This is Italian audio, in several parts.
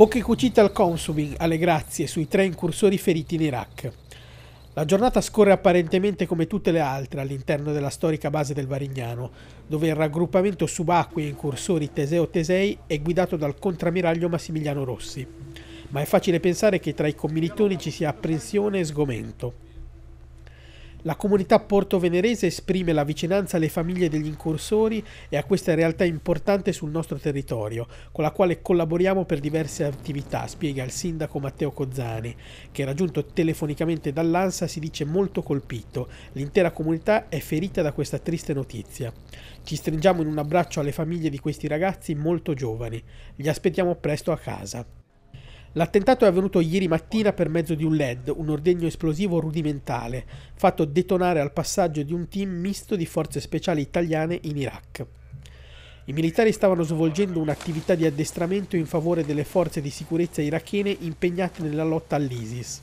Bocche cucite al Consuming, alle grazie, sui tre incursori feriti in Iraq. La giornata scorre apparentemente come tutte le altre all'interno della storica base del Varignano, dove il raggruppamento subacquei incursori Teseo Tesei è guidato dal contrammiraglio Massimiliano Rossi. Ma è facile pensare che tra i commilitoni ci sia apprensione e sgomento. La comunità portovenerese esprime la vicinanza alle famiglie degli incursori e a questa realtà importante sul nostro territorio, con la quale collaboriamo per diverse attività, spiega il sindaco Matteo Cozzani, che raggiunto telefonicamente dall'ANSA si dice molto colpito. L'intera comunità è ferita da questa triste notizia. Ci stringiamo in un abbraccio alle famiglie di questi ragazzi molto giovani. Li aspettiamo presto a casa. L'attentato è avvenuto ieri mattina per mezzo di un LED, un ordegno esplosivo rudimentale, fatto detonare al passaggio di un team misto di forze speciali italiane in Iraq. I militari stavano svolgendo un'attività di addestramento in favore delle forze di sicurezza irachene impegnate nella lotta all'ISIS.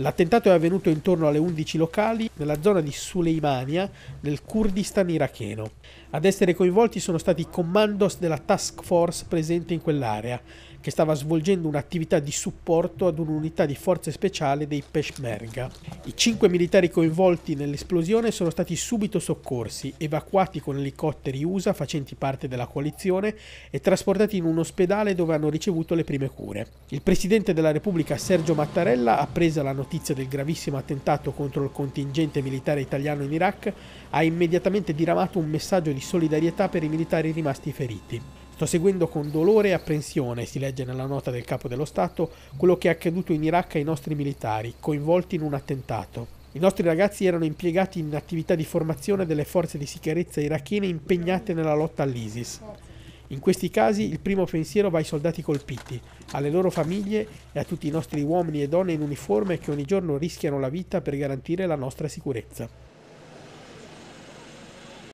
L'attentato è avvenuto intorno alle 11 locali nella zona di Suleimania, nel Kurdistan iracheno. Ad essere coinvolti sono stati i commandos della task force presente in quell'area, che stava svolgendo un'attività di supporto ad un'unità di forze speciale dei Peshmerga. I cinque militari coinvolti nell'esplosione sono stati subito soccorsi, evacuati con elicotteri USA facenti parte della coalizione e trasportati in un ospedale dove hanno ricevuto le prime cure. Il presidente della Repubblica Sergio Mattarella ha preso la notizia notizia del gravissimo attentato contro il contingente militare italiano in Iraq, ha immediatamente diramato un messaggio di solidarietà per i militari rimasti feriti. Sto seguendo con dolore e apprensione, si legge nella nota del capo dello Stato, quello che è accaduto in Iraq ai nostri militari, coinvolti in un attentato. I nostri ragazzi erano impiegati in attività di formazione delle forze di sicurezza irachene impegnate nella lotta all'ISIS. In questi casi il primo pensiero va ai soldati colpiti, alle loro famiglie e a tutti i nostri uomini e donne in uniforme che ogni giorno rischiano la vita per garantire la nostra sicurezza.